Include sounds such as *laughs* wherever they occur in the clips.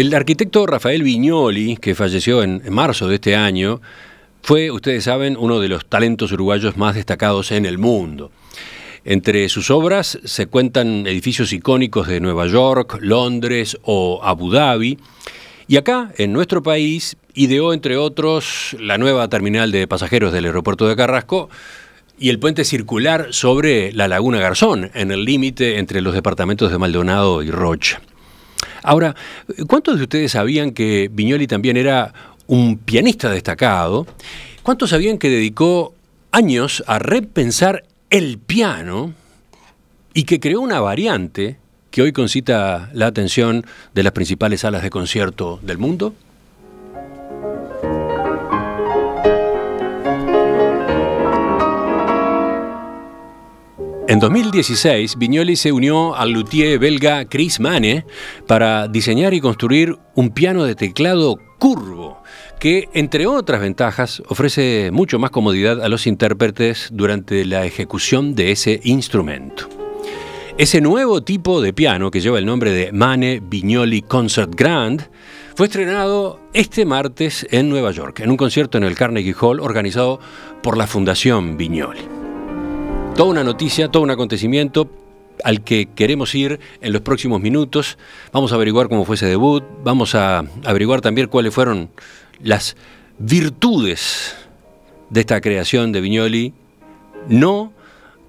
El arquitecto Rafael Viñoli, que falleció en, marzo de este año, fue, ustedes saben, uno de los talentos uruguayos más destacados en el mundo. Entre sus obras se cuentan edificios icónicos de Nueva York, Londres o Abu Dhabi. Y acá, en nuestro país, ideó, entre otros, la nueva terminal de pasajeros del aeropuerto de Carrasco y el puente circular sobre la Laguna Garzón, en el límite entre los departamentos de Maldonado y Rocha. Ahora, ¿cuántos de ustedes sabían que Viñoli también era un pianista destacado? ¿Cuántos sabían que dedicó años a repensar el piano y que creó una variante que hoy concita la atención de las principales salas de concierto del mundo? En 2016, Viñoli se unió al luthier belga Chris Mane para diseñar y construir un piano de teclado curvo, que entre otras ventajas ofrece mucho más comodidad a los intérpretes durante la ejecución de ese instrumento. Ese nuevo tipo de piano, que lleva el nombre de Mane Vignoli Concert Grand, fue estrenado este martes en Nueva York, en un concierto en el Carnegie Hall organizado por la Fundación Viñoli. Toda una noticia, todo un acontecimiento al que queremos ir en los próximos minutos. Vamos a averiguar cómo fue ese debut, vamos a averiguar también cuáles fueron las virtudes de esta creación de Viñoli, no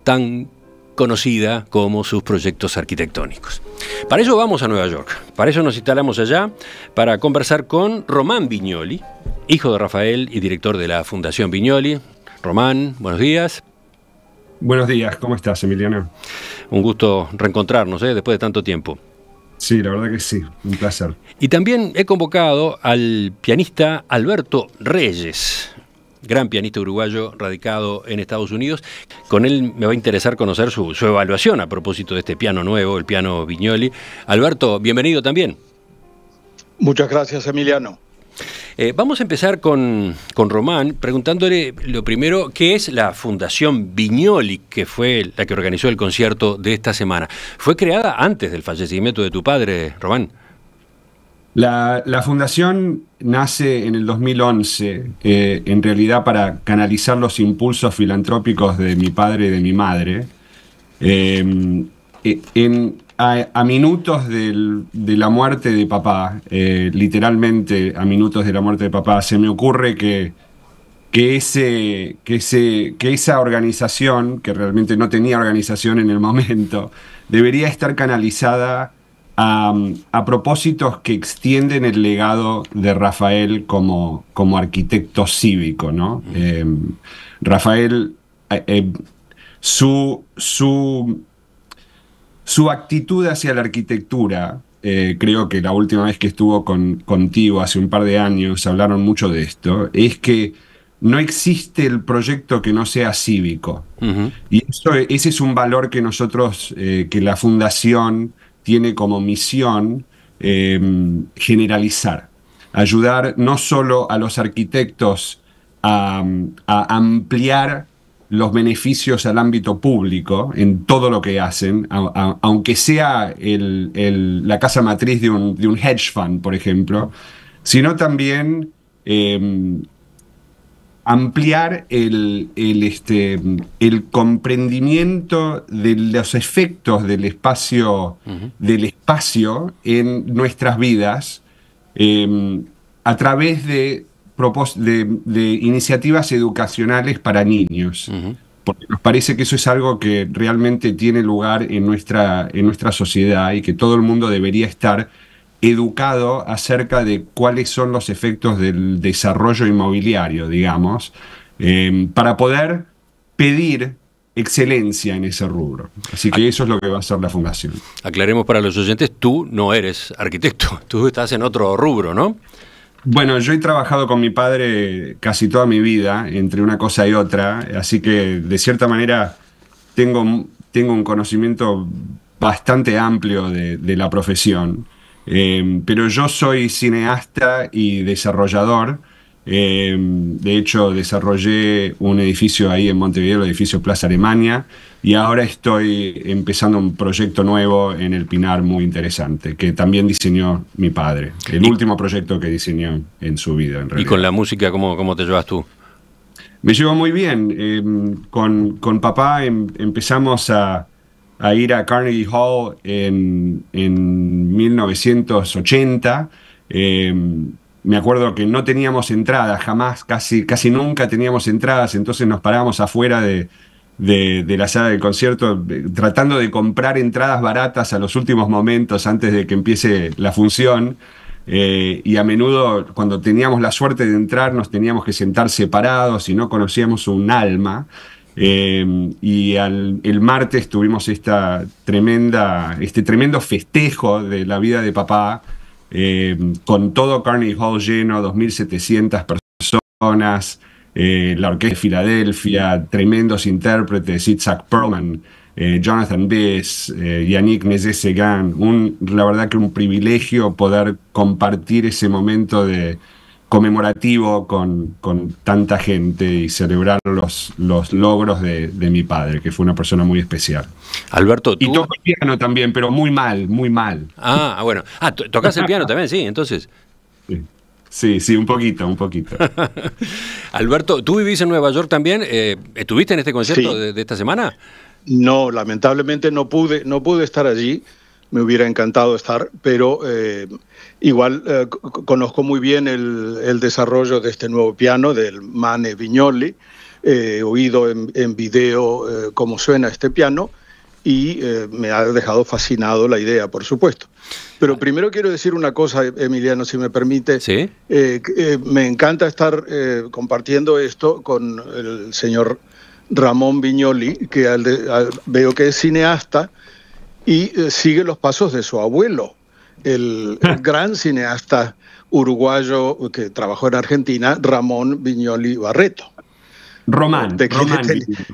tan conocida como sus proyectos arquitectónicos. Para eso vamos a Nueva York, para eso nos instalamos allá para conversar con Román Viñoli, hijo de Rafael y director de la Fundación Viñoli. Román, buenos días. Buenos días, ¿cómo estás, Emiliano? Un gusto reencontrarnos ¿eh? después de tanto tiempo. Sí, la verdad que sí, un placer. Y también he convocado al pianista Alberto Reyes, gran pianista uruguayo radicado en Estados Unidos. Con él me va a interesar conocer su, su evaluación a propósito de este piano nuevo, el piano Viñoli. Alberto, bienvenido también. Muchas gracias, Emiliano. Eh, vamos a empezar con, Román preguntándole lo primero, ¿qué es la Fundación Viñoli, que fue la que organizó el concierto de esta semana? ¿Fue creada antes del fallecimiento de tu padre, Román? La, fundación nace en el 2011, eh, en realidad para canalizar los impulsos filantrópicos de mi padre y de mi madre. Eh, en, a, minutos de la muerte de papá, eh, literalmente a minutos de la muerte de papá, se me ocurre que, que, ese, que, que esa organización, que realmente no tenía organización en el momento, debería estar canalizada a, propósitos que extienden el legado de Rafael como, como arquitecto cívico. ¿no? Eh, Rafael, eh, su, su su actitud hacia la arquitectura, eh, creo que la última vez que estuvo contigo hace un par de años, hablaron mucho de esto, es que no existe el proyecto que no sea cívico. Y eso, ese es un valor que nosotros, eh, que la fundación tiene como misión em, generalizar, ayudar no solo a los arquitectos a ampliar los beneficios al ámbito público en todo lo que hacen, aunque sea la casa matriz de un, hedge fund, por ejemplo, sino también em, ampliar este, el, comprendimiento de los efectos del espacio, del espacio en nuestras vidas em, a través de de, iniciativas educacionales para niños. Porque nos parece que eso es algo que realmente tiene lugar en nuestra, en nuestra sociedad y que todo el mundo debería estar educado acerca de cuáles son los efectos del desarrollo inmobiliario, digamos, em, para poder pedir excelencia en ese rubro. Así que eso es lo que va a hacer la fundación. Aclaremos para los oyentes, tú no eres arquitecto, *laughs* tú estás en otro rubro, ¿no? Bueno, yo he trabajado con mi padre casi toda mi vida, entre una cosa y otra, así que de cierta manera tengo, un conocimiento bastante amplio de, la profesión. Eh, pero yo soy cineasta y desarrollador, Em, de hecho, desarrollé un edificio ahí en Montevideo, el edificio Plaza Alemania, y ahora estoy empezando un proyecto nuevo en el Pinar muy interesante, que también diseñó mi padre, el último proyecto que diseñó en su vida. En ¿Y con la música cómo, cómo te llevas tú? Me llevo muy bien. Em, con, papá em, empezamos a, ir a Carnegie Hall en, 1980 me acuerdo que no teníamos entradas jamás, casi, casi nunca teníamos entradas, entonces nos parábamos afuera de, la sala del concierto eh, tratando de comprar entradas baratas a los últimos momentos antes de que empiece la función. Eh, y a menudo cuando teníamos la suerte de entrar nos teníamos que sentar separados y no conocíamos un alma. Eh, y el martes tuvimos esta tremenda, este tremendo festejo de la vida de papá, eh, con todo Carnegie Hall lleno, 2.700 personas, eh, la Orquesta de Filadelfia, tremendos intérpretes, Isaac Perlman, eh, Jonathan Bess, Yannick nézet un la verdad que un privilegio poder compartir ese momento de conmemorativo con, tanta gente y celebrar los, los logros de, mi padre, que fue una persona muy especial. Alberto, ¿tú? Y toco el piano también, pero muy mal, muy mal. Ah, ah bueno. Ah, tocas el piano también, sí, entonces. Sí. Sí, un poquito, un poquito. *laughs* Alberto, ¿tú vivís en Nueva York también? Eh, ¿Estuviste en este concierto de, de, esta semana? No, lamentablemente no pude, no pude estar allí me hubiera encantado estar, pero eh, igual eh, conozco muy bien el, desarrollo de este nuevo piano del Mane Viñoli, he oído en, video eh, cómo suena este piano y me ha dejado fascinado la idea, por supuesto. Pero primero quiero decir una cosa, Emiliano, si me permite. ¿Sí? me encanta estar compartiendo esto con el señor Ramón Viñoli, que veo que es cineasta y eh, sigue los pasos de su abuelo, el *laughs* gran cineasta uruguayo que trabajó en Argentina, Ramón Viñoli Barreto. Román, Román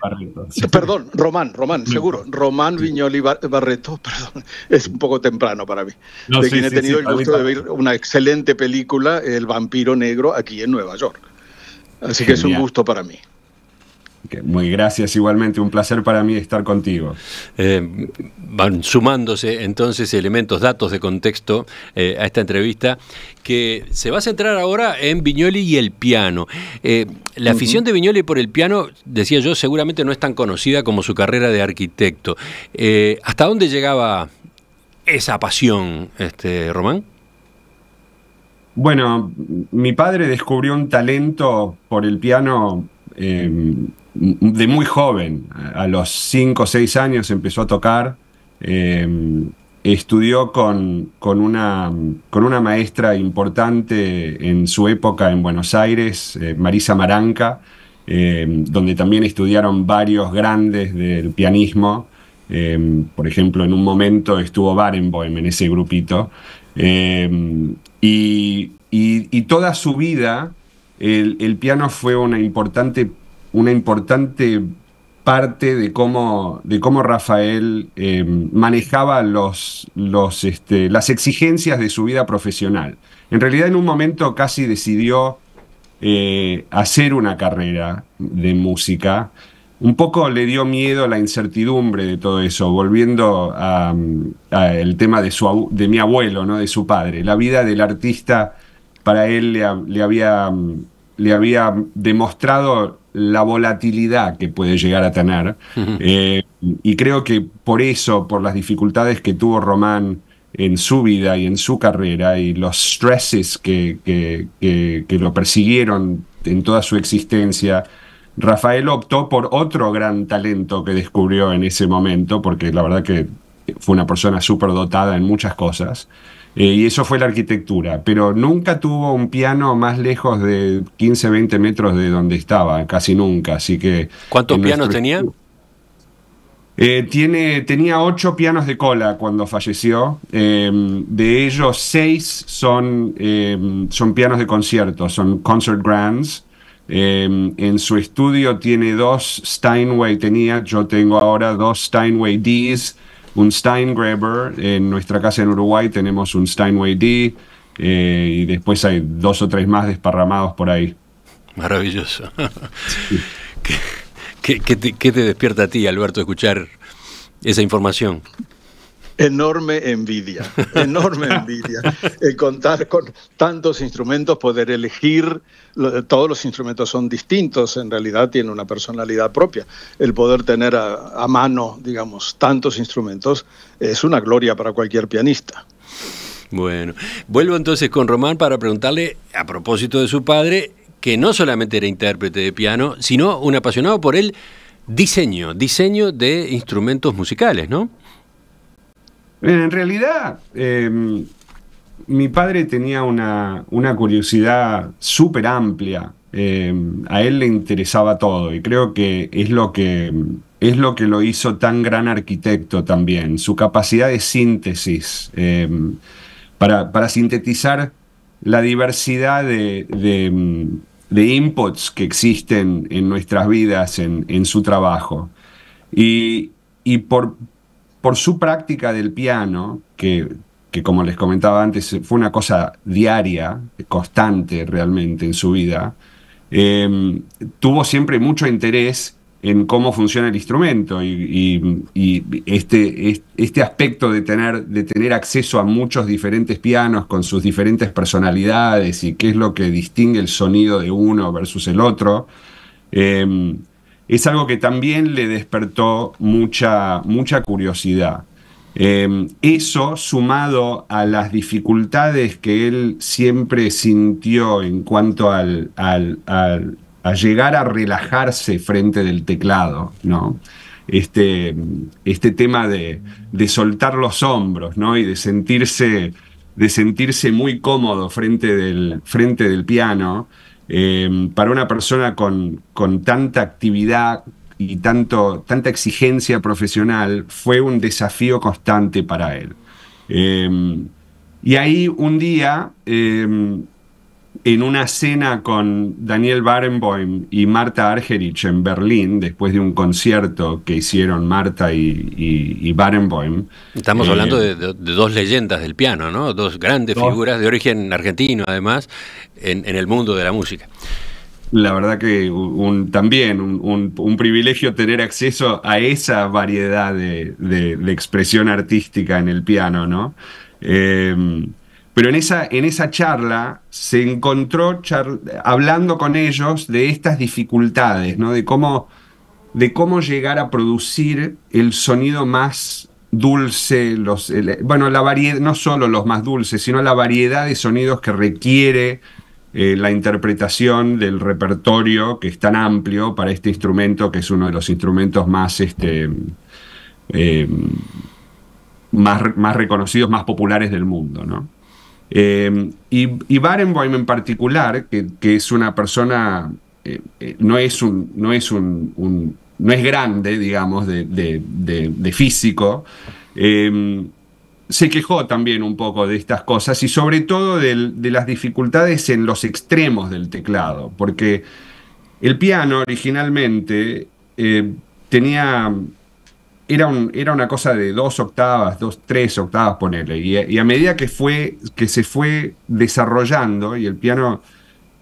Barreto. Perdón, Román, Román, seguro. Román Viñoli Barreto, *laughs* perdón, es un poco temprano para mí. de quien he tenido el gusto de ver una excelente película, El vampiro negro, aquí en Nueva York. Así que es un gusto para mí. Muy gracias igualmente, un placer para mí estar contigo. Eh, van sumándose entonces elementos, datos de contexto eh, a esta entrevista que se va a centrar ahora en Viñoli y el piano. Eh, la afición de Viñoli por el piano, decía yo, seguramente no es tan conocida como su carrera de arquitecto. ¿Hasta dónde llegaba esa pasión, este, Román? Bueno, mi padre descubrió un talento por el piano em, de muy joven, a los 5 o 6 años empezó a tocar. Em, estudió con, una, con, una, maestra importante en su época en Buenos Aires, eh, Marisa Maranca, em, donde también estudiaron varios grandes del pianismo. Em, por ejemplo, en un momento estuvo Barenboim en ese grupito. Y, toda su vida el, el, piano fue una importante una importante parte de cómo, de Rafael eh, manejaba los, este, las exigencias de su vida profesional. En realidad en un momento casi decidió eh, hacer una carrera de música. Un poco le dio miedo la incertidumbre de todo eso, volviendo al tema de, su, de mi abuelo, ¿no? de su padre. La vida del artista para él le había le había demostrado la volatilidad que puede llegar a tener. Eh, y creo que por eso, por las dificultades que tuvo Román en su vida y en su carrera y los stresses que, que, que lo persiguieron en toda su existencia, Rafael optó por otro gran talento que descubrió en ese momento, porque la verdad que fue una persona súper dotada en muchas cosas, eh, y eso fue la arquitectura. Pero nunca tuvo un piano más lejos de 15, 20 metros de donde estaba, casi nunca. Así que. ¿Cuántos pianos tenía? Eh, tiene, tenía ocho pianos de cola cuando falleció. Em, de ellos, seis son, em, son pianos de concierto, son concert grands. Em, en su estudio tiene dos Steinway, tenía, yo tengo ahora dos Steinway Ds un Steingraber. En nuestra casa en Uruguay tenemos un Steinway D eh, y después hay dos o tres más desparramados por ahí. Maravilloso. *laughs* te, ¿Qué te despierta a ti, Alberto, escuchar esa información? enorme envidia, enorme *laughs* envidia. el eh, contar con tantos instrumentos, poder elegir, todos los instrumentos son distintos, en realidad tienen una personalidad propia. El poder tener a, a mano, digamos, tantos instrumentos es una gloria para cualquier pianista. Bueno, vuelvo entonces con Román para preguntarle, a propósito de su padre, que no solamente era intérprete de piano, sino un apasionado por el diseño, diseño de instrumentos musicales, ¿no? En realidad, em, mi padre tenía una, curiosidad súper amplia. Em, a él le interesaba todo y creo que es lo que es lo que lo hizo tan gran arquitecto también, su capacidad de síntesis em, para, sintetizar la diversidad de, inputs que existen en nuestras vidas, en, su trabajo. Y, y por, por su práctica del piano, que, como les comentaba antes, fue una cosa diaria, constante realmente en su vida, em, tuvo siempre mucho interés en cómo funciona el instrumento y, este, este, aspecto de tener, de tener acceso a muchos diferentes pianos con sus diferentes personalidades y qué es lo que distingue el sonido de uno versus el otro. Em, es algo que también le despertó mucha, mucha curiosidad. Em, eso, sumado a las dificultades que él siempre sintió en cuanto al, al, a llegar a relajarse frente del teclado, ¿no? Este, este tema de, soltar los hombros, ¿no? Y de sentirse, de sentirse muy cómodo frente del, frente del piano. Em, para una persona con, tanta actividad y tanto, tanta exigencia profesional, fue un desafío constante para él. Em, y ahí un día em, en una cena con Daniel Barenboim y Marta Argerich en Berlín, después de un concierto que hicieron Marta y, Barenboim. Estamos eh, hablando de, dos leyendas del piano, ¿no? Dos grandes figuras de origen argentino, además, en, el mundo de la música. La verdad que también un, privilegio tener acceso a esa variedad de, expresión artística en el piano, ¿no? Eh, pero en esa, charla se encontró hablando con ellos de estas dificultades, de, cómo, de cómo llegar a producir el sonido más dulce, bueno, la variedad, no solo los más dulces, sino la variedad de sonidos que requiere eh, la interpretación del repertorio que es tan amplio para este instrumento, que es uno de los instrumentos más, este, eh, más, más reconocidos, más populares del mundo. ¿no? Em, y, Barenboim en particular, que, es una persona, eh, eh, no es, un, no es, un, no es grande, digamos, de, físico, em, se quejó también un poco de estas cosas y sobre todo de las dificultades en los extremos del teclado, porque el piano originalmente eh, tenía era, una cosa de dos octavas, dos, tres octavas, ponerle. Y, a medida que, fue, que se fue desarrollando, y el piano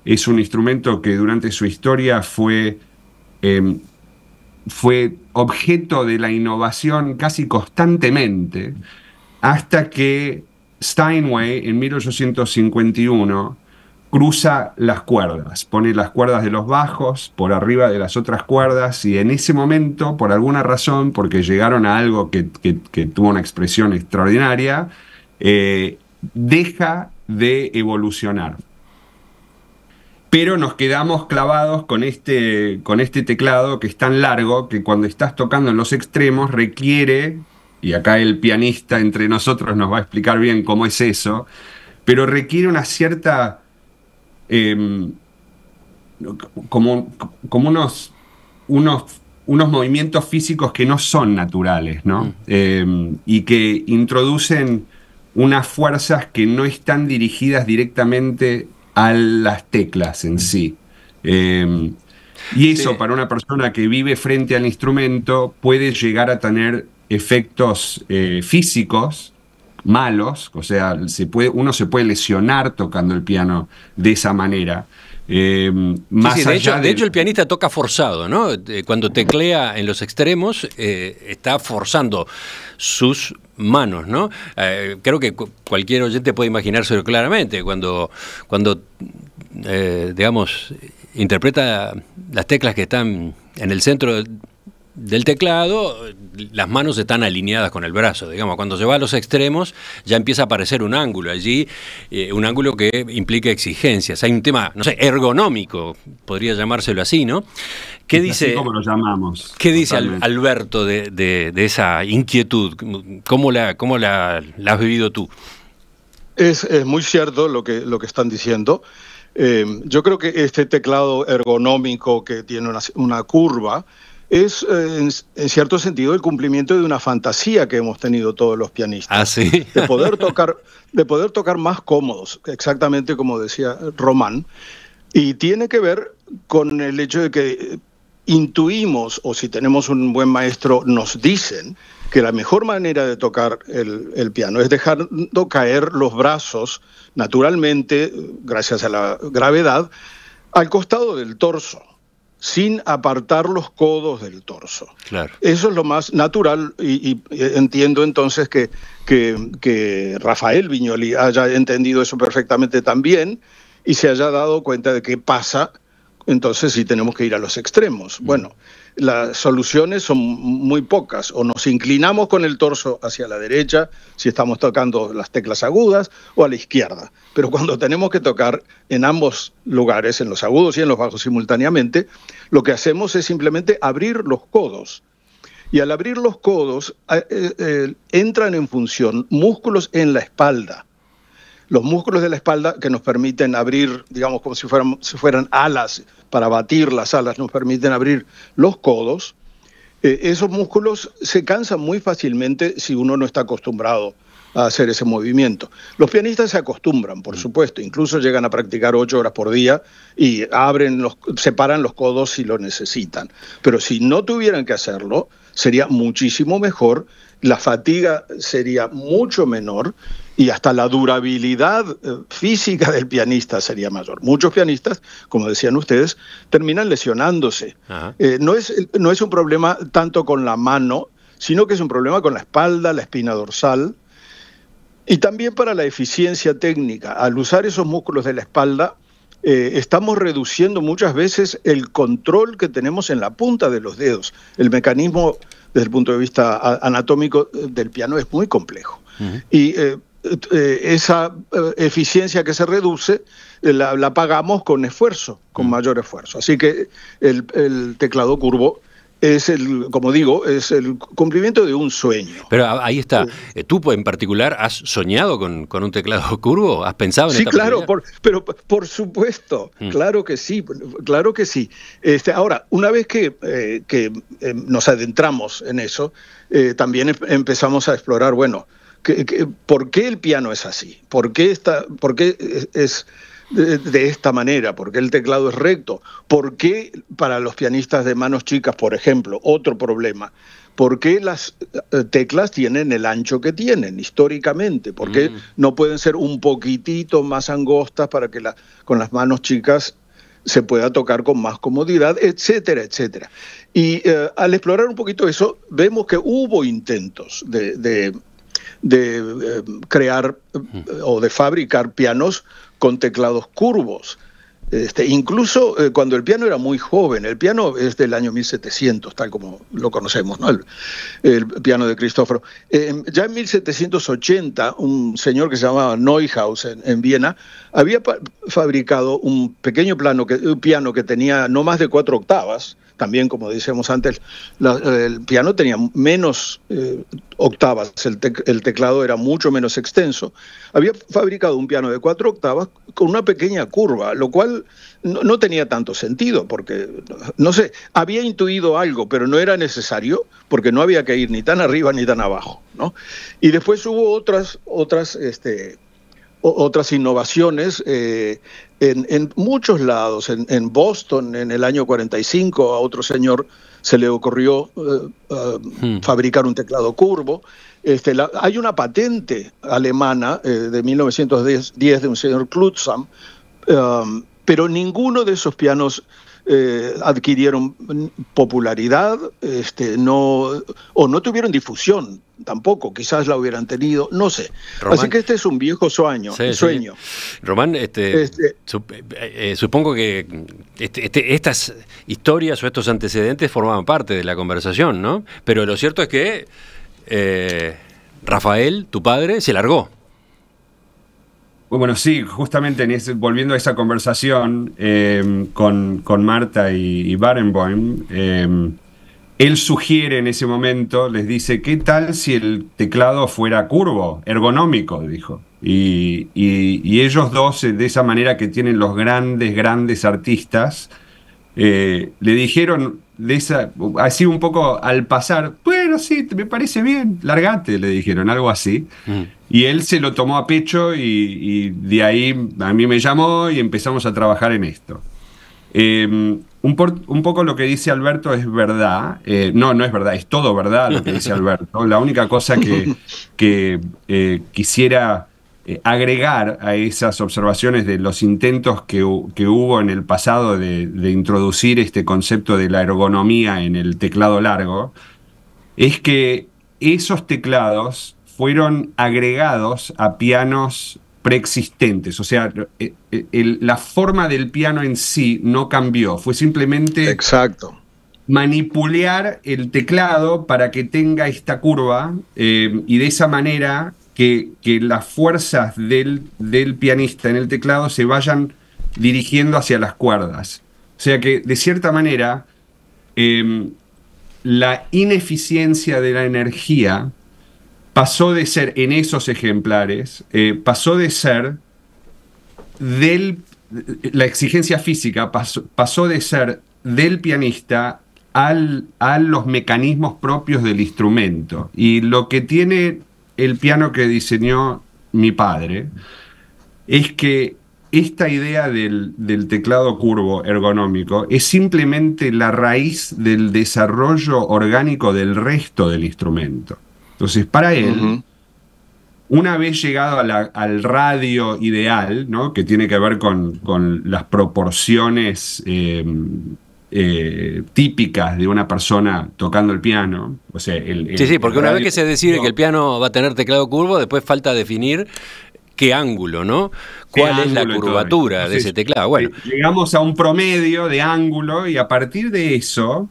es un instrumento que durante su historia fue, em, fue objeto de la innovación casi constantemente, hasta que Steinway en 1851 cruza las cuerdas, pone las cuerdas de los bajos por arriba de las otras cuerdas y en ese momento, por alguna razón, porque llegaron a algo que, tuvo una expresión extraordinaria, eh, deja de evolucionar. Pero nos quedamos clavados con este, con este teclado que es tan largo que cuando estás tocando en los extremos requiere, y acá el pianista entre nosotros nos va a explicar bien cómo es eso, pero requiere una cierta Em, como, unos, unos, movimientos físicos que no son naturales, mm. em, y que introducen unas fuerzas que no están dirigidas directamente a las teclas en mm. sí. Em, y eso para una persona que vive frente al instrumento puede llegar a tener efectos eh, físicos malos, o sea, se puede, uno se puede lesionar tocando el piano de esa manera. Eh, más de, hecho, el pianista toca forzado, ¿no? Eh, cuando teclea en los extremos, eh, está forzando sus manos, ¿no? creo que cualquier oyente puede imaginárselo claramente. Cuando, cuando digamos, interpreta las teclas que están en el centro del teclado, las manos están alineadas con el brazo, digamos. Cuando se va a los extremos, ya empieza a aparecer un ángulo allí, eh, un ángulo que implica exigencias. Hay un tema, no sé, ergonómico, podría llamárselo así, ¿no? ¿Qué dice, como lo llamamos, ¿qué dice Alberto de, esa inquietud? ¿Cómo, la, cómo has vivido tú? Es, muy cierto lo que, lo que están diciendo. Eh, yo creo que este teclado ergonómico que tiene una, una curva, es eh, en, cierto sentido el cumplimiento de una fantasía que hemos tenido todos los pianistas. Ah, de, poder tocar, de poder tocar más cómodos, exactamente como decía Román. Y tiene que ver con el hecho de que intuimos, o si tenemos un buen maestro, nos dicen que la mejor manera de tocar el piano es dejando caer los brazos naturalmente, gracias a la gravedad, al costado del torso sin apartar los codos del torso. Eso es lo más natural y, entiendo entonces que, que, Rafael Viñoli haya entendido eso perfectamente también y se haya dado cuenta de qué pasa, entonces si tenemos que ir a los extremos. Mm. Bueno las soluciones son muy pocas. O nos inclinamos con el torso hacia la derecha si estamos tocando las teclas agudas o a la izquierda. Pero cuando tenemos que tocar en ambos lugares, en los agudos y en los bajos simultáneamente, lo que hacemos es simplemente abrir los codos. Y al abrir los codos eh, eh, eh, entran en función músculos en la espalda los músculos de la espalda que nos permiten abrir, digamos, como si fueran, si fueran alas, para batir las alas, nos permiten abrir los codos. Eh, esos músculos se cansan muy fácilmente si uno no está acostumbrado a hacer ese movimiento. Los pianistas se acostumbran, por mm. supuesto, incluso llegan a practicar ocho horas por día y abren los, separan los codos si lo necesitan. Pero si no tuvieran que hacerlo, sería muchísimo mejor, la fatiga sería mucho menor y hasta la durabilidad eh, física del pianista sería mayor. Muchos pianistas, como decían ustedes, terminan lesionándose. Eh, no, es, no es un problema tanto con la mano, sino que es un problema con la espalda, la espina dorsal, y también para la eficiencia técnica. Al usar esos músculos de la espalda, eh, estamos reduciendo muchas veces el control que tenemos en la punta de los dedos. El mecanismo, desde el punto de vista anatómico del piano, es muy complejo. Y eh, esa eh, eficiencia que se reduce eh, la, pagamos con esfuerzo, con mm. mayor esfuerzo. Así que el, teclado curvo es el, como digo, es el cumplimiento de un sueño. Pero ahí está. ¿Tú en particular has soñado con, un teclado curvo? ¿Has pensado en Sí, claro, pero por supuesto, mm. claro que sí, claro que sí. Este, ahora, una vez que, que nos adentramos en eso, también em, empezamos a explorar, bueno, ¿por qué el piano es así? ¿Por qué, es, de, esta manera? ¿Por qué el teclado es recto? ¿Por qué para los pianistas de manos chicas, por ejemplo, otro problema? ¿Por qué las eh, teclas tienen el ancho que tienen históricamente? ¿Por qué mm. no pueden ser un poquitito más angostas para que con las manos chicas se pueda tocar con más comodidad, etcétera, etcétera. Y eh, al explorar un poquito eso, vemos que hubo intentos de, de eh, crear o de fabricar pianos con teclados curvos. Este, incluso eh, cuando el piano era muy joven, el piano es del año 1700, tal como lo conocemos, ¿no? el, piano de Cristóforo. Em, ya en 1780, un señor que se llamaba Neuhaus en, en Viena había fabricado un pequeño que, piano que tenía no más de cuatro octavas, también, como decíamos antes, eh, el piano tenía menos eh, octavas, el, teclado era mucho menos extenso. Había fabricado un piano de cuatro octavas con una pequeña curva, lo cual no, tenía tanto sentido, porque, no sé, había intuido algo, pero no era necesario, porque no había que ir ni tan arriba ni tan abajo. ¿no? Y después hubo otras, otras, este, otras innovaciones eh, en, en muchos lados, en, en, Boston en el año 45 a otro señor se le ocurrió eh, eh, hmm. fabricar un teclado curvo. Este, hay una patente alemana eh, de 1910 de un señor Klutzam, pero ninguno de esos pianos eh, adquirieron popularidad este, no, o no tuvieron difusión tampoco, quizás la hubieran tenido, no sé. Así que este es un viejo sueño. sueño. Román, este, este- eh, eh, supongo que este, este, estas historias o estos antecedentes formaban parte de la conversación, ¿no? Pero lo cierto es que Rafael, tu padre, se largó. Bueno, sí, justamente volviendo a esa conversación em, con, Marta y, Barenboim, em, él sugiere en ese momento, les dice, ¿qué tal si el teclado fuera curvo, ergonómico? Dijo. Y, ellos dos, eh, de esa manera que tienen los grandes, grandes artistas, eh, le dijeron, de esa, así un poco al pasar, bueno, sí, me parece bien, largate, le dijeron, algo así. Mm. Y él se lo tomó a pecho y, de ahí a mí me llamó y empezamos a trabajar en esto. Em, un, poco lo que dice Alberto es verdad. Eh, no, no es verdad, es todo verdad lo que dice *laughs* Alberto. La única cosa que, eh, quisiera eh, agregar a esas observaciones de los intentos que, hubo en el pasado de, de, introducir este concepto de la ergonomía en el teclado largo, es que esos teclados fueron agregados a pianos preexistentes. O sea, eh, eh, la forma del piano en sí no cambió, fue simplemente Exacto. manipular el teclado para que tenga esta curva eh, y de esa manera que, las fuerzas del, del, pianista en el teclado se vayan dirigiendo hacia las cuerdas. O sea que, de cierta manera, la ineficiencia de la energía pasó de ser, en esos ejemplares, eh, pasó de ser del, la exigencia física pasó, de ser del pianista al, a los mecanismos propios del instrumento. Y lo que tiene el piano que diseñó mi padre es que esta idea del, teclado curvo ergonómico es simplemente la raíz del desarrollo orgánico del resto del instrumento. Entonces, para él, una vez llegado al radio ideal, ¿no? que tiene que ver con, las proporciones em, eh, típicas de una persona tocando el piano. O sea, sí, sí, porque una vez que se decide que el piano va a tener teclado curvo, después falta definir qué ángulo, ¿no? ¿Cuál es la curvatura de ese teclado? Llegamos a un promedio de ángulo y a partir de eso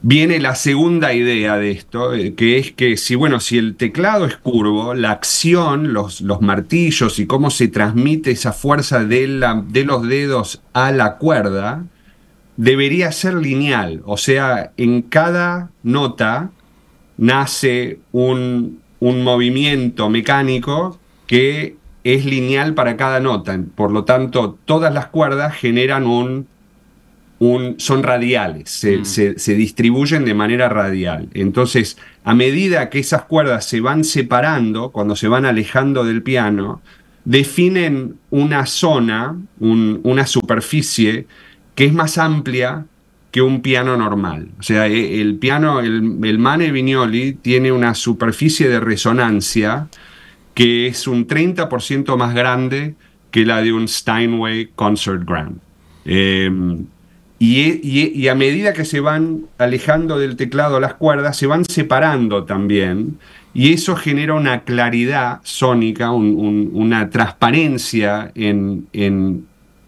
viene la segunda idea de esto, eh, que es que si, bueno, si el teclado es curvo, la acción, los, los martillos y cómo se transmite esa fuerza de, la, de, los dedos a la cuerda, debería ser lineal. O sea, en cada nota nace un, un movimiento mecánico que es lineal para cada nota. Por lo tanto, todas las cuerdas generan un son radiales, mm. se, distribuyen de manera radial. Entonces, a medida que esas cuerdas se van separando, cuando se van alejando del piano, definen una zona, una superficie que es más amplia que un piano normal. O sea, e, el piano, el, el Mane Vignoli tiene una superficie de resonancia que es un 30% más grande que la de un Steinway Concert Grand. Em, y, a medida que se van alejando del teclado las cuerdas, se van separando también. Y eso genera una claridad sónica, una transparencia en,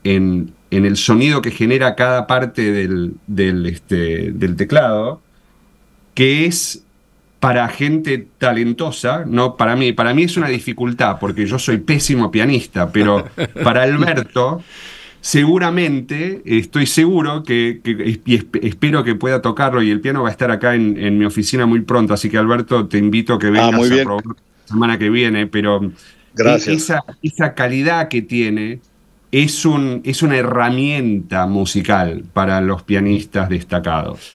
el sonido que genera cada parte del, este, del teclado, que es para gente talentosa, no para mí, para mí es una dificultad porque yo soy pésimo pianista, pero para *laughs* Alberto seguramente, estoy seguro que, y espero que pueda tocarlo y el piano va a estar acá en, mi oficina muy pronto, así que Alberto, te invito a que ah, vengas a probar la semana que viene, pero e-, Gracias. Esa, esa calidad que tiene es, un, es una herramienta musical para los pianistas destacados.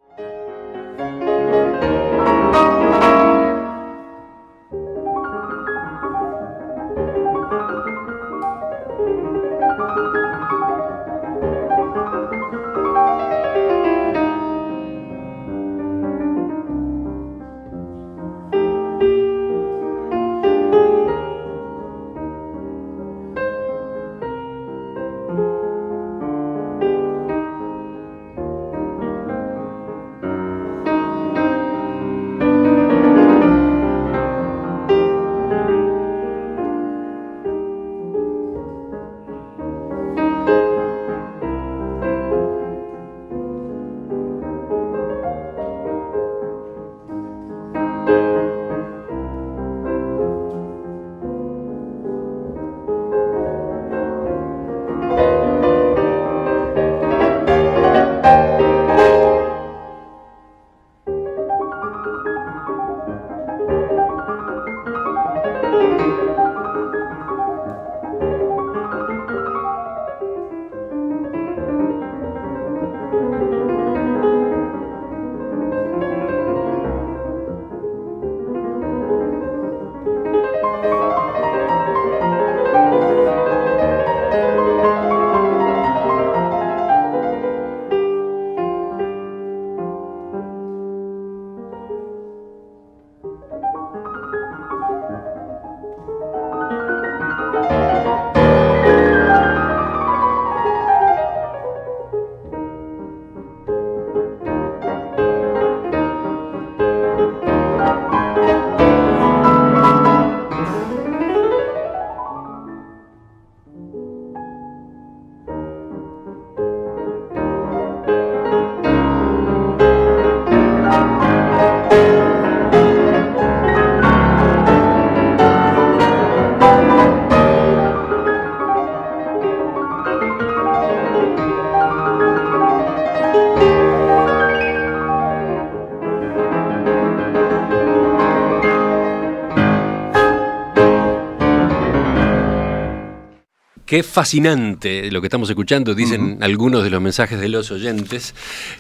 Qué fascinante lo que estamos escuchando, dicen algunos de los mensajes de los oyentes.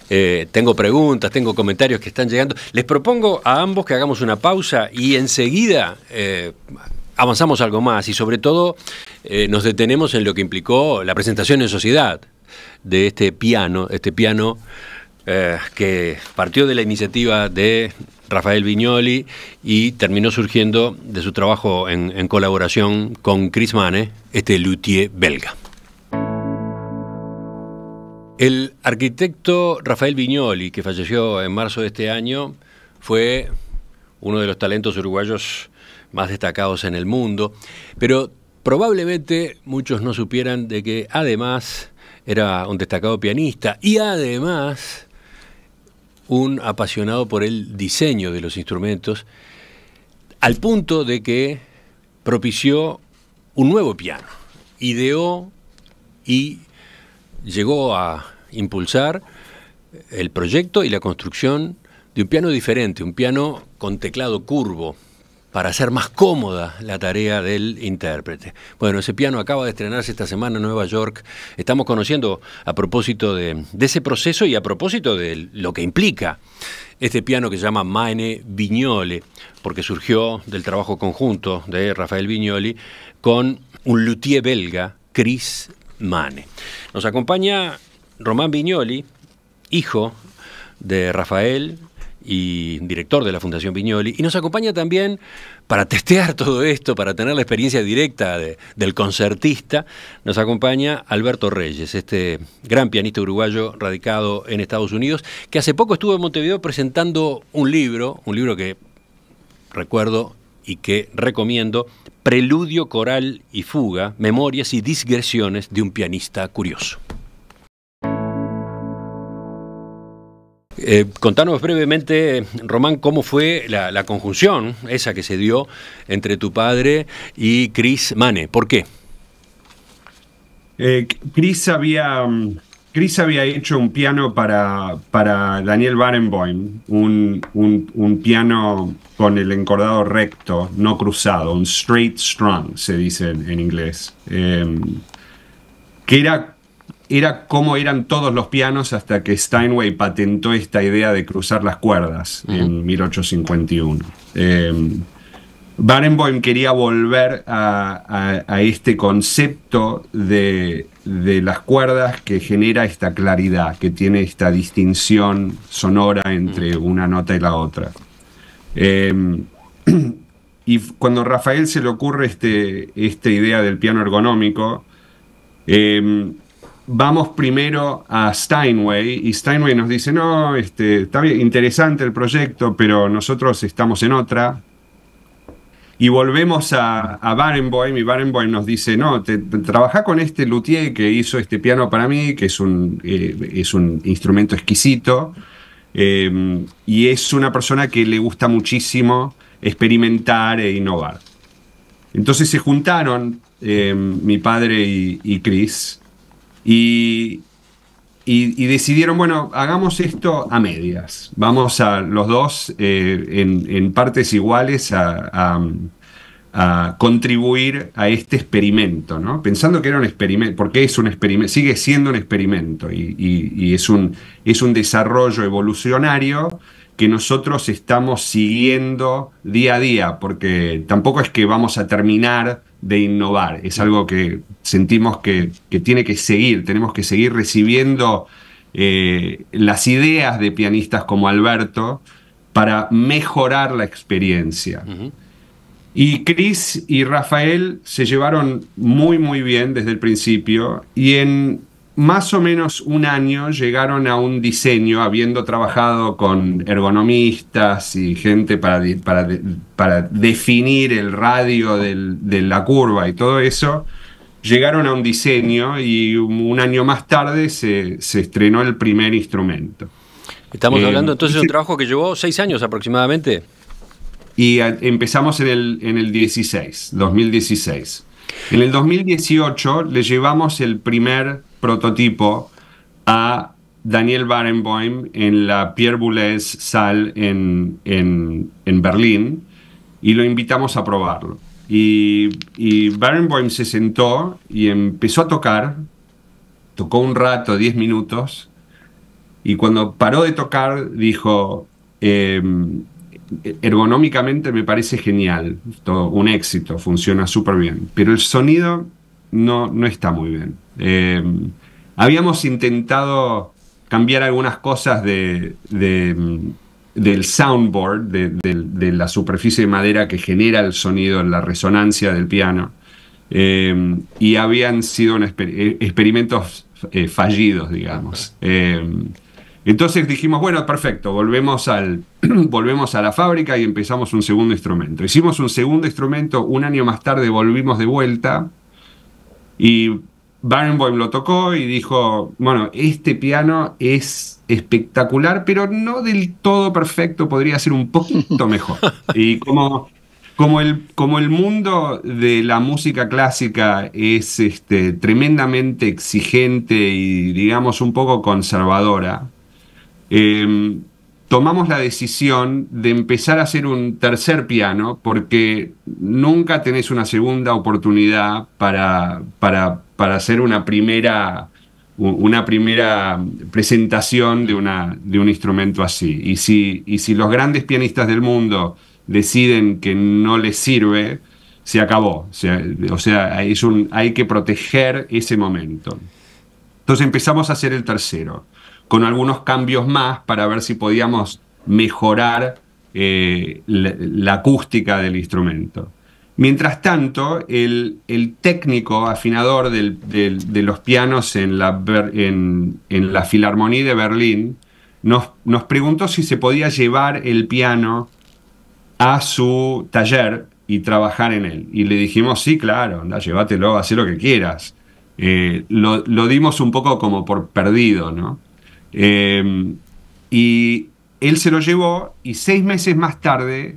Eh, tengo preguntas, tengo comentarios que están llegando. Les propongo a ambos que hagamos una pausa y enseguida eh, avanzamos algo más y sobre todo eh, nos detenemos en lo que implicó la presentación en sociedad de este piano, este piano que partió de la iniciativa de Rafael Viñoli y terminó surgiendo de su trabajo en, colaboración con Chris Mane, este luthier belga. El arquitecto Rafael Viñoli, que falleció en marzo de este año, fue uno de los talentos uruguayos más destacados en el mundo, pero probablemente muchos no supieran de que además era un destacado pianista y además un apasionado por el diseño de los instrumentos, al punto de que propició un nuevo piano, ideó y llegó a impulsar el proyecto y la construcción de un piano diferente, un piano con teclado curvo, para hacer más cómoda la tarea del intérprete. Bueno, ese piano acaba de estrenarse esta semana en Nueva York. Estamos conociendo a propósito de, ese proceso y a propósito de lo que implica este piano que se llama Mane Vignole, porque surgió del trabajo conjunto de Rafael Vignoli con un luthier belga, Chris Mane. Nos acompaña Román Vignoli, hijo de Rafael, y director de la Fundación Viñoli, y nos acompaña también para testear todo esto, para tener la experiencia directa del concertista, nos acompaña Alberto Reyes, este gran pianista uruguayo radicado en Estados Unidos, que hace poco estuvo en Montevideo presentando un libro, un libro que recuerdo y que recomiendo, Preludio, Coral y Fuga, Memorias y Disgresiones de un pianista curioso. Eh, contanos brevemente, Román, cómo fue la, conjunción esa que se dio entre tu padre y Chris Mane. ¿Por qué? Eh, Chris, había, mm, Chris había hecho un piano para, para Daniel Barenboim, un, un, piano con el encordado recto, no cruzado, un straight strong se dice en, inglés, eh, que era era cómo eran todos los pianos hasta que Steinway patentó esta idea de cruzar las cuerdas en 1851. Em, Barenboim quería volver a, este concepto de, las cuerdas que genera esta claridad, que tiene esta distinción sonora entre una nota y la otra. Em, *clears throat* y cuando a Rafael se le ocurre este, esta idea del piano ergonómico, em, vamos primero a Steinway y Steinway nos dice, no, este, está bien, interesante el proyecto, pero nosotros estamos en otra. Y volvemos a, a Barenboim y Barenboim nos dice, no, te, trabaja con este luthier que hizo este piano para mí, que es un, eh, es un instrumento exquisito, em, y es una persona que le gusta muchísimo experimentar e innovar. Entonces se juntaron em, mi padre y Chris, y, y, decidieron, bueno, hagamos esto a medias. Vamos a los dos eh, en, partes iguales a, contribuir a este experimento, Pensando que era un experimento, porque es un experimento, sigue siendo un experimento y, es, un, es un desarrollo evolucionario que nosotros estamos siguiendo día a día, porque tampoco es que vamos a terminar de innovar. Es algo que sentimos que, tiene que seguir, tenemos que seguir recibiendo eh, las ideas de pianistas como Alberto para mejorar la experiencia. Y Cris y Rafael se llevaron muy, muy bien desde el principio y en más o menos un año llegaron a un diseño, habiendo trabajado con ergonomistas y gente para, para, definir el radio de la curva y todo eso, llegaron a un diseño y un año más tarde se, estrenó el primer instrumento. Estamos eh, hablando entonces de un trabajo que llevó seis años aproximadamente. Y empezamos en el, en el 16, 2016. En el 2018 le llevamos el primer prototipo a Daniel Barenboim en la Pierre Boulez Saal en, en, en, Berlín y lo invitamos a probarlo. Y, y Barenboim se sentó y empezó a tocar, tocó un rato, 10 minutos, y cuando paró de tocar dijo, em, ergonómicamente me parece genial, todo un éxito, funciona súper bien, pero el sonido no, no está muy bien. Eh, habíamos intentado cambiar algunas cosas mm, del soundboard, de, la superficie de madera que genera el sonido, la resonancia del piano. Eh, y habían sido eh, experimentos fallidos, digamos. entonces dijimos, bueno, perfecto, volvemos, al, *clears throat* volvemos a la fábrica y empezamos un segundo instrumento. Hicimos un segundo instrumento, un año más tarde volvimos de vuelta y Barenboim lo tocó y dijo, bueno, este piano es espectacular, pero no del todo perfecto, podría ser un poquito *laughs* mejor. Y como, como, el, como el mundo de la música clásica es este, tremendamente exigente y digamos un poco conservadora, em, tomamos la decisión de empezar a hacer un tercer piano porque nunca tenés una segunda oportunidad para, hacer una primera, una primera presentación de, una, de un instrumento así. Y si, y si los grandes pianistas del mundo deciden que no les sirve, se acabó. O sea, hay que proteger ese momento. Entonces empezamos a hacer el tercero con algunos cambios más para ver si podíamos mejorar eh, la, acústica del instrumento. Mientras tanto, el, técnico afinador de los pianos en la, en, Filarmonía de Berlín nos, preguntó si se podía llevar el piano a su taller y trabajar en él. Y le dijimos, sí, claro, anda, llévatelo, haz lo que quieras. Eh, lo, dimos un poco como por perdido, ¿no? Em, y él se lo llevó y seis meses más tarde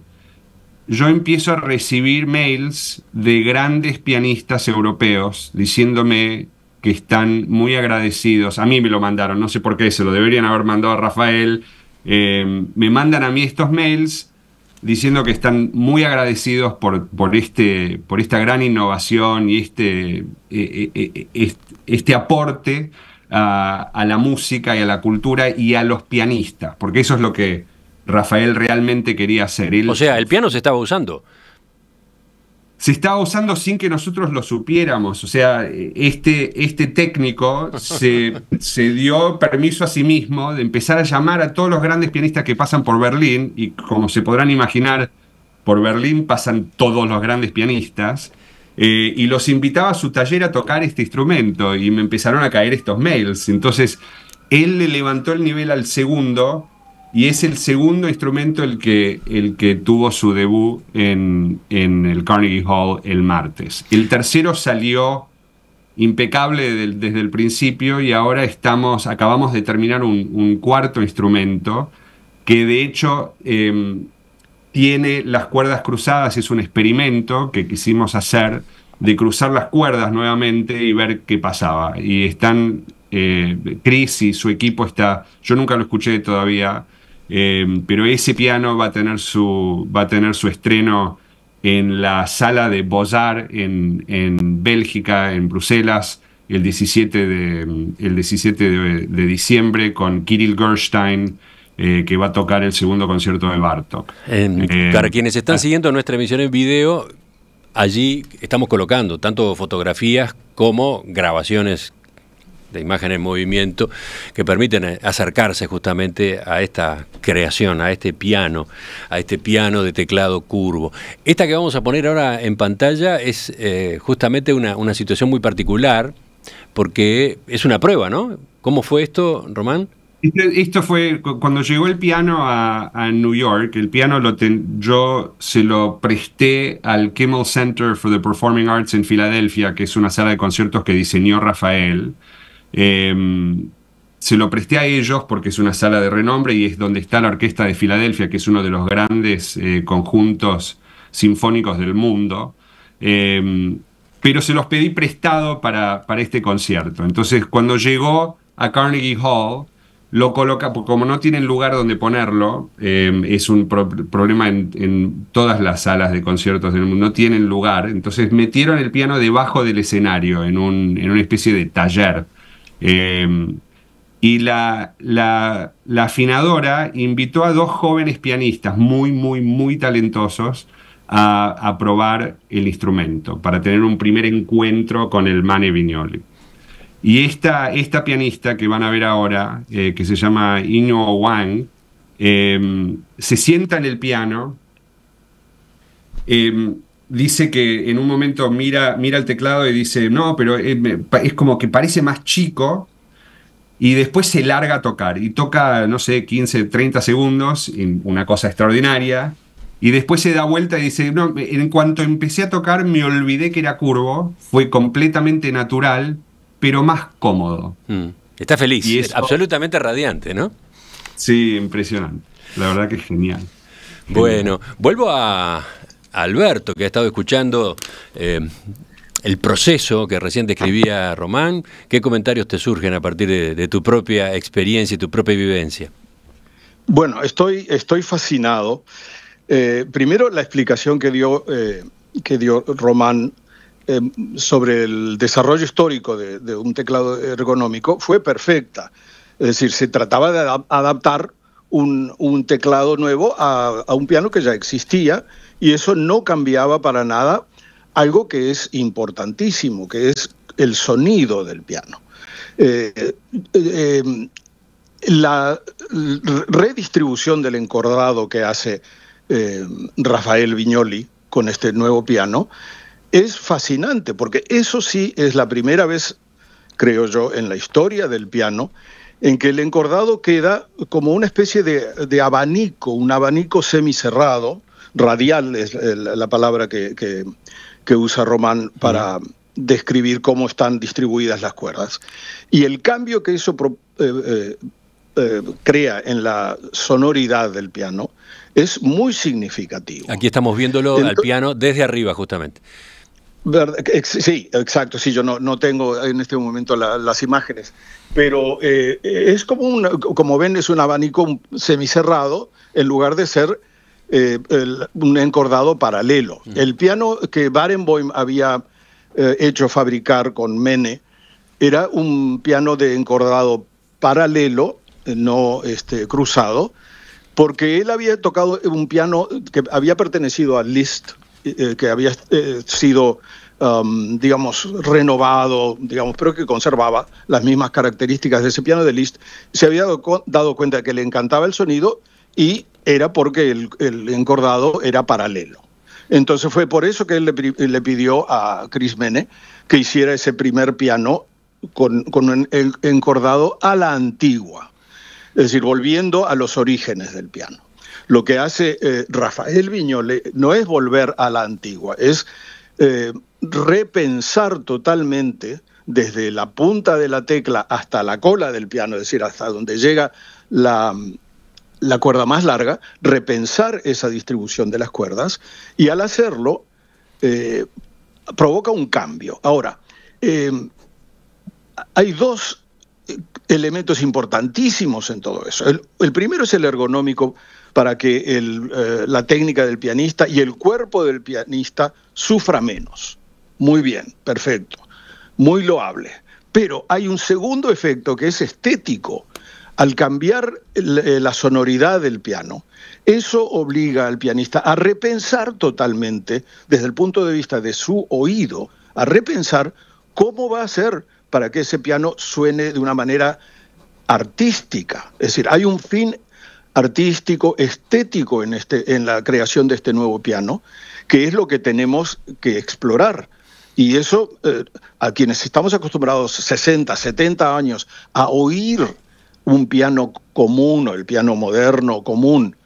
yo empiezo a recibir mails de grandes pianistas europeos diciéndome que están muy agradecidos. A mí me lo mandaron, no sé por qué, se lo deberían haber mandado a Rafael. Em, me mandan a mí estos mails diciendo que están muy agradecidos por, por, este, por esta gran innovación y este, e, e, e, este aporte a, la música y a la cultura y a los pianistas, porque eso es lo que Rafael realmente quería hacer. o sea, el piano se estaba usando. Se estaba usando sin que nosotros lo supiéramos. O sea, este, este técnico se, *laughs* se, dio permiso a sí mismo de empezar a llamar a todos los grandes pianistas que pasan por Berlín, y como se podrán imaginar, por Berlín pasan todos los grandes pianistas. Eh, y los invitaba a su taller a tocar este instrumento y me empezaron a caer estos mails. Entonces, él le levantó el nivel al segundo y es el segundo instrumento el que, el que tuvo su debut en, el Carnegie Hall el martes. El tercero salió impecable desde el principio y ahora estamos, acabamos de terminar un, cuarto instrumento que de hecho... Em, tiene las cuerdas cruzadas, es un experimento que quisimos hacer de cruzar las cuerdas nuevamente y ver qué pasaba. Y están, eh, Chris y su equipo está, yo nunca lo escuché todavía, eh, pero ese piano va a tener su, va a tener su estreno en la sala de Bozar en, en Bélgica, en Bruselas, el 17 de, el 17 de, de diciembre con Kirill Gerstein eh, que va a tocar el segundo concierto de Bartok. para eh, quienes están ah. siguiendo nuestra emisión en video, allí estamos colocando tanto fotografías como grabaciones de imágenes en movimiento que permiten eh, acercarse justamente a esta creación, a este piano, a este piano de teclado curvo. Esta que vamos a poner ahora en pantalla es justamente una situación muy particular porque es una prueba, ¿no? ¿Cómo fue esto, Román? Este, esto fue cuando llegó el piano a, New York. El piano lo yo se lo presté al Kimmel Center for the Performing Arts en Filadelfia, que es una sala de conciertos que diseñó Rafael. Em, se lo presté a ellos porque es una sala de renombre y es donde está la Orquesta de Filadelfia, que es uno de los grandes eh, conjuntos sinfónicos del mundo. Em, pero se los pedí prestado para, para este concierto. Entonces, cuando llegó a Carnegie Hall, lo coloca, pues, como no tienen lugar donde ponerlo, eh, es un problema en, todas las salas de conciertos del mundo, no tienen lugar, entonces metieron el piano debajo del escenario, en, un, en una especie de taller. Em, y la, la, afinadora invitó a dos jóvenes pianistas muy, muy, muy talentosos a, a probar el instrumento, para tener un primer encuentro con el Mane Vignoli. Y esta, esta pianista que van a ver ahora, eh, que se llama Ino Wang, em, se sienta en el piano, em, dice que en un momento mira, mira el teclado y dice, no, pero eh, es como que parece más chico, y después se larga a tocar, y toca, no sé, 15, 30 segundos, una cosa extraordinaria, y después se da vuelta y dice, no, en cuanto empecé a tocar me olvidé que era curvo, fue completamente natural, pero más cómodo. Mm. Está feliz, y es absolutamente radiante, ¿no? Sí, impresionante. La verdad que es genial. Bueno, vuelvo a Alberto, que ha estado escuchando eh, el proceso que recién describía Román. ¿Qué comentarios te surgen a partir de, tu propia experiencia y tu propia vivencia? Bueno, estoy, estoy fascinado. Eh, primero, la explicación que dio, eh, que dio Román Em, sobre el desarrollo histórico de, un teclado ergonómico fue perfecta. Es decir, se trataba de adaptar un, teclado nuevo a, un piano que ya existía y eso no cambiaba para nada algo que es importantísimo, que es el sonido del piano. Eh, eh, em, la redistribución del encordado que hace em, Rafael Viñoli con este nuevo piano es fascinante, porque eso sí es la primera vez, creo yo, en la historia del piano, en que el encordado queda como una especie de, abanico, un abanico semicerrado, radial es la palabra que, que, usa Román para describir cómo están distribuidas las cuerdas. Y el cambio que eso eh, eh, eh, crea en la sonoridad del piano es muy significativo. Aquí estamos viéndolo al piano desde arriba, justamente. Sí, exacto, sí, yo no, no tengo en este momento las imágenes, pero eh, es como, un como ven, es un abanico semicerrado en lugar de ser eh, un encordado paralelo. Mm. El piano que Barenboim había eh, hecho fabricar con Mene era un piano de encordado paralelo, no este, cruzado, porque él había tocado un piano que había pertenecido a Liszt eh, que había eh, sido, um, digamos, renovado, digamos, pero que conservaba las mismas características de ese piano de Liszt, se había dado cuenta de que le encantaba el sonido y era porque el, encordado era paralelo. Entonces fue por eso que él le, pidió a Chris Mene que hiciera ese primer piano con, con el encordado a la antigua, es decir, volviendo a los orígenes del piano. Lo que hace eh, Rafael Viñole no es volver a la antigua, es eh, repensar totalmente desde la punta de la tecla hasta la cola del piano, es decir, hasta donde llega la, cuerda más larga, repensar esa distribución de las cuerdas y al hacerlo eh, provoca un cambio. Ahora, hay dos elementos importantísimos en todo eso. el primero es el ergonómico para que eh, la técnica del pianista y el cuerpo del pianista sufra menos. Muy bien, perfecto, muy loable. Pero hay un segundo efecto que es estético. Al cambiar eh, la sonoridad del piano, eso obliga al pianista a repensar totalmente, desde el punto de vista de su oído, a repensar cómo va a ser para que ese piano suene de una manera artística. Es decir, hay un fin artístico, estético en, este, en la creación de este nuevo piano, que es lo que tenemos que explorar. Y eso, eh, a quienes estamos acostumbrados 60, 70 años a oír un piano común o el piano moderno común,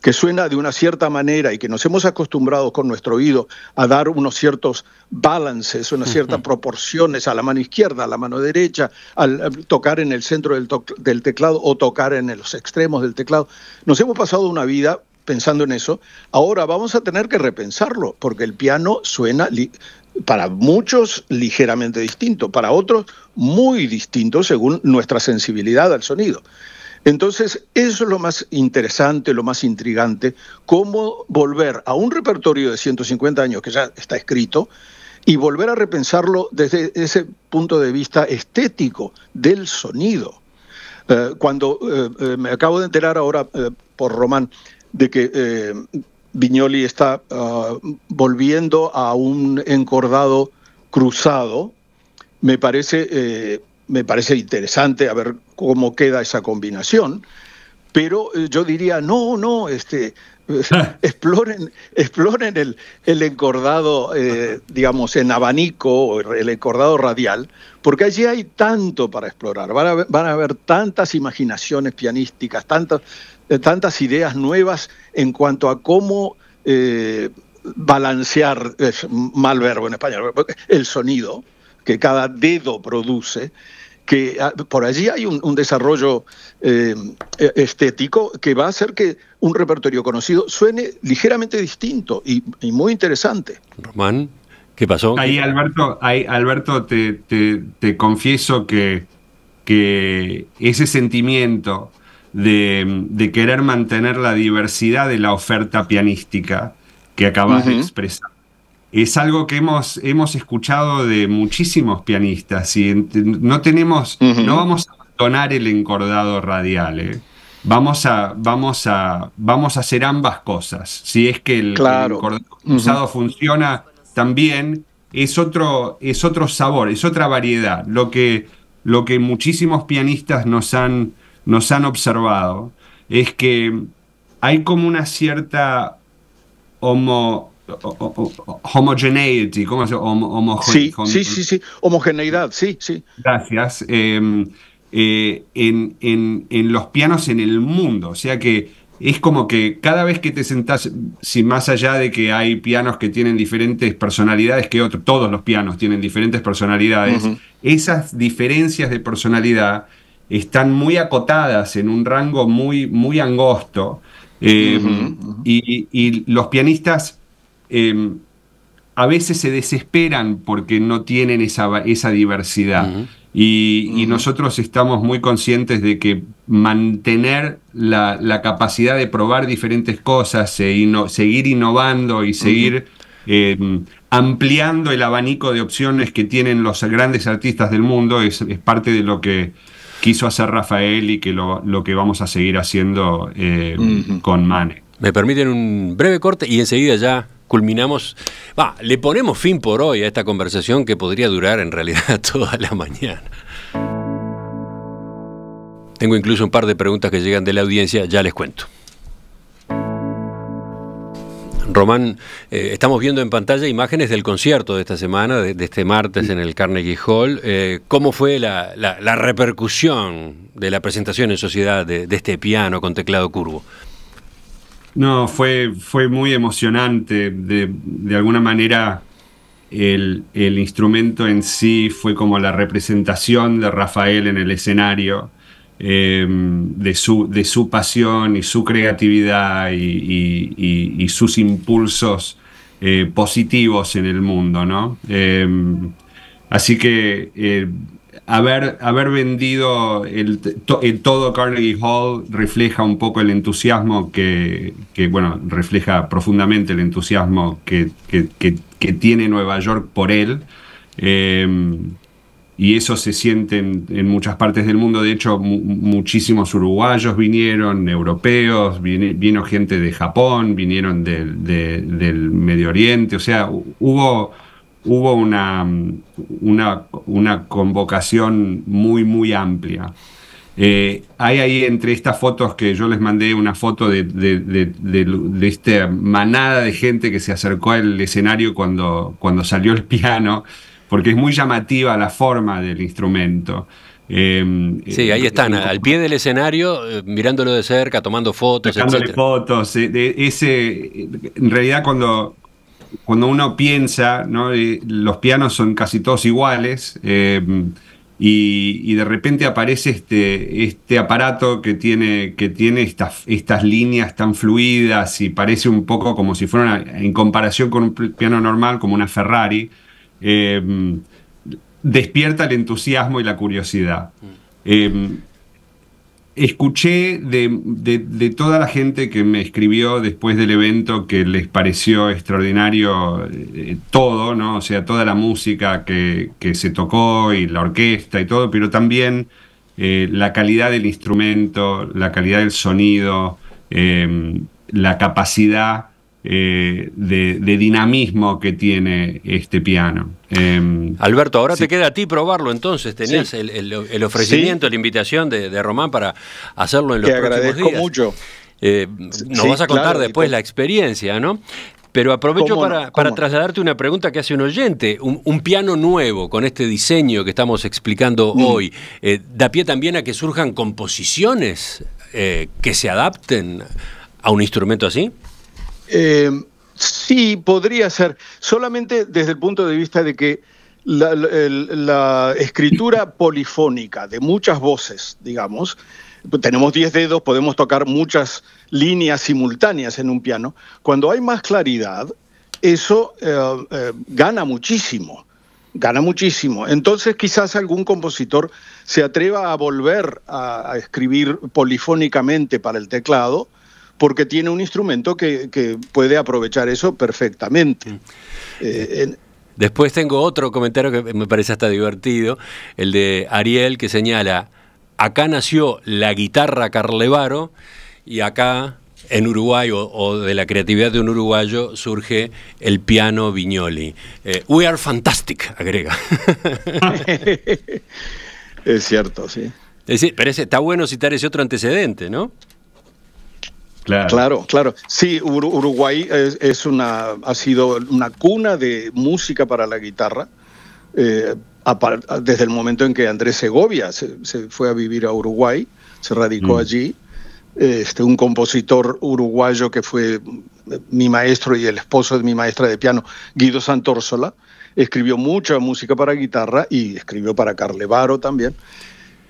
que suena de una cierta manera y que nos hemos acostumbrado con nuestro oído a dar unos ciertos balances, unas ciertas proporciones a la mano izquierda, a la mano derecha, al eh, tocar en el centro del, del teclado o tocar en los extremos del teclado. Nos hemos pasado una vida pensando en eso. Ahora vamos a tener que repensarlo, porque el piano suena para muchos ligeramente distinto, para otros muy distinto según nuestra sensibilidad al sonido. Entonces, eso es lo más interesante, lo más intrigante, cómo volver a un repertorio de 150 años que ya está escrito y volver a repensarlo desde ese punto de vista estético del sonido. Eh, cuando eh, eh, me acabo de enterar ahora por Román de que Viñoli está ah, volviendo a un encordado cruzado, me parece me parece interesante. A ver, cómo queda esa combinación, pero eh, yo diría, no, no, este, eh, *laughs* exploren, exploren el, encordado, eh, digamos, en abanico, el encordado radial, porque allí hay tanto para explorar. Van a, haber tantas imaginaciones pianísticas, tantas, tantas ideas nuevas en cuanto a cómo balancear, es mal verbo en español, el sonido que cada dedo produce que ah, por allí hay un, desarrollo eh, e, estético que va a hacer que un repertorio conocido suene ligeramente distinto y, muy interesante. Román, ¿qué pasó? Ahí, Alberto, ahí, Alberto te, confieso que, que ese sentimiento de, querer mantener la diversidad de la oferta pianística que acabas de expresar es algo que hemos, hemos escuchado de muchísimos pianistas y no tenemos, no vamos a abandonar el encordado radial. ¿eh? Vamos, a, vamos, a, vamos a hacer ambas cosas. Si es que el, encordado funciona también, es otro, es otro sabor, es otra variedad. Lo que, lo que muchísimos pianistas nos han, nos han observado es que hay como una cierta homo, homogeneity, ¿cómo se llama? sí, sí, sí, homogeneidad, sí, sí. Gracias. Em, eh, en, los pianos en el mundo. O sea que es como que cada vez que te sentás, si más allá de que hay pianos que tienen diferentes personalidades que otros, todos los pianos tienen diferentes personalidades, esas diferencias de personalidad están muy acotadas en un rango muy, muy angosto. Em, y los pianistas Em, a veces se desesperan porque no tienen esa, diversidad. y, nosotros estamos muy conscientes de que mantener la, capacidad de probar diferentes cosas, e seguir innovando y seguir em, ampliando el abanico de opciones que tienen los grandes artistas del mundo es, parte de lo que quiso hacer Rafael y que lo, que vamos a seguir haciendo em, con Mane. Me permiten un breve corte y enseguida ya culminamos, le ponemos fin por hoy a esta conversación que podría durar en realidad *laughs* toda la mañana. Tengo incluso un par de preguntas que llegan de la audiencia, ya les cuento. Román, eh, estamos viendo en pantalla imágenes del concierto de esta semana, de, este martes en el Carnegie Hall. Eh, ¿Cómo fue la, repercusión de la presentación en sociedad de este piano con teclado curvo? No, fue, fue muy emocionante. De, alguna manera, el, instrumento en sí fue como la representación de Rafael en el escenario, em, de, su, de, su, pasión y su creatividad y, sus impulsos eh, positivos en el mundo, ¿no? Em, así que eh, haber, vendido el, todo Carnegie Hall refleja un poco el entusiasmo que, bueno, refleja profundamente el entusiasmo que, tiene Nueva York por él. Em, y eso se siente en, muchas partes del mundo. De hecho, muchísimos uruguayos vinieron, europeos, vino gente de Japón, vinieron del Medio Oriente. O sea, hubo hubo una, una, convocación muy, muy amplia. Eh, hay ahí entre estas fotos que yo les mandé una foto de, esta manada de gente que se acercó al escenario cuando, cuando salió el piano, porque es muy llamativa la forma del instrumento. Eh, sí, ahí eh, están, al pie del escenario, mirándolo de cerca, tomando fotos. Sacándole fotos. ese, en realidad, cuando, cuando uno piensa, eh, los pianos son casi todos iguales. Eh, y, de repente aparece este, este aparato que tiene, estas, líneas tan fluidas y parece un poco como si fuera, en comparación con un piano normal, como una Ferrari, eh, despierta el entusiasmo y la curiosidad. Mm escuché de, toda la gente que me escribió después del evento que les pareció extraordinario eh, todo, ¿no? O sea, toda la música que, se tocó y la orquesta y todo, pero también eh, la calidad del instrumento, la calidad del sonido, eh, la capacidad eh, de, dinamismo que tiene este piano. Em, Alberto, ahora te queda a ti probarlo entonces. Tenías el, ofrecimiento, la invitación de, Román para hacerlo en los próximos días. mucho. Eh, nos vas a contar después la experiencia, ¿no? Pero aprovecho para, trasladarte una pregunta que hace un oyente. Un, piano nuevo con este diseño que estamos explicando mm. hoy, eh, ¿da pie también a que surjan composiciones que se adapten a un instrumento así? Eh, sí, podría ser, solamente desde el punto de vista de que la, escritura polifónica de muchas voces, digamos, tenemos 10 dedos, podemos tocar muchas líneas simultáneas en un piano, cuando hay más claridad, eso eh, eh, gana muchísimo gana muchísimo. Entonces quizás algún compositor se atreva a volver a escribir polifónicamente para el teclado porque tiene un instrumento que, puede aprovechar eso perfectamente. Mm. Eh, eh, después tengo otro comentario que me parece hasta divertido, el de Ariel que señala, acá nació la guitarra Carlevaro y acá en Uruguay o, de la creatividad de un uruguayo surge el piano Viñoli. Eh, we are fantastic, agrega. *laughs* es cierto, sí. está bueno citar ese otro antecedente, ¿no? Claro. claro, Sí, Uruguay es, una, ha sido una cuna de música para la guitarra eh, desde el momento en que Andrés Segovia se, fue a vivir a Uruguay, se radicó mm. allí. Este, un compositor uruguayo que fue eh, mi maestro y el esposo de mi maestra de piano, Guido Santórsola, escribió mucha música para guitarra y escribió para Carlevaro también.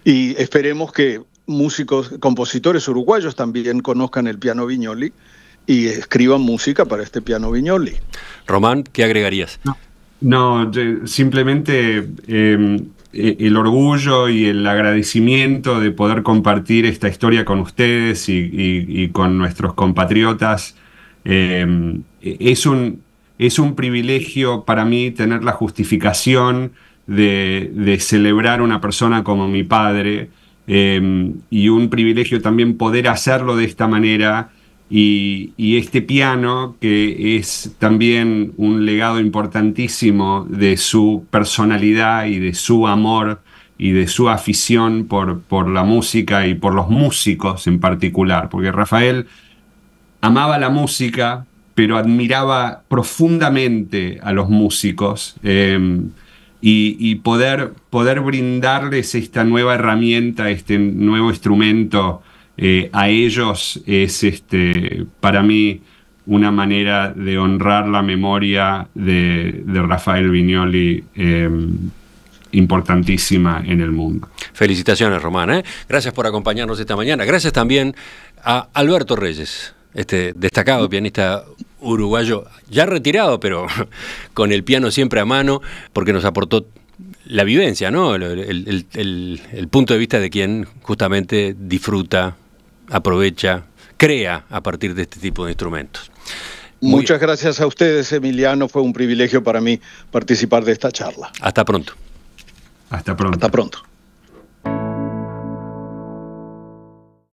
Y esperemos que músicos, compositores uruguayos también conozcan el piano Viñoli y escriban música para este piano Viñoli. Román, ¿qué agregarías? No, simplemente em, e, el orgullo y el agradecimiento de poder compartir esta historia con ustedes y, con nuestros compatriotas. Em, es, un, es un privilegio para mí tener la justificación de, de celebrar una persona como mi padre. Em, y un privilegio también poder hacerlo de esta manera. Y, este piano, que es también un legado importantísimo de su personalidad y de su amor y de su afición por, por la música y por los músicos en particular, porque Rafael amaba la música, pero admiraba profundamente a los músicos. Em, y, poder, poder, brindarles esta nueva herramienta, este nuevo instrumento eh, a ellos es este, para mí una manera de honrar la memoria de, Rafael Vignoli em, importantísima en el mundo. Felicitaciones, Román. ¿eh? Gracias por acompañarnos esta mañana. Gracias también a Alberto Reyes, este destacado pianista uruguayo, ya retirado, pero *laughs* con el piano siempre a mano, porque nos aportó la vivencia, ¿no? El, punto de vista de quien justamente disfruta, aprovecha, crea a partir de este tipo de instrumentos. Muchas gracias a ustedes, Emiliano. Fue un privilegio para mí participar de esta charla. Hasta pronto. Hasta pronto. Hasta pronto.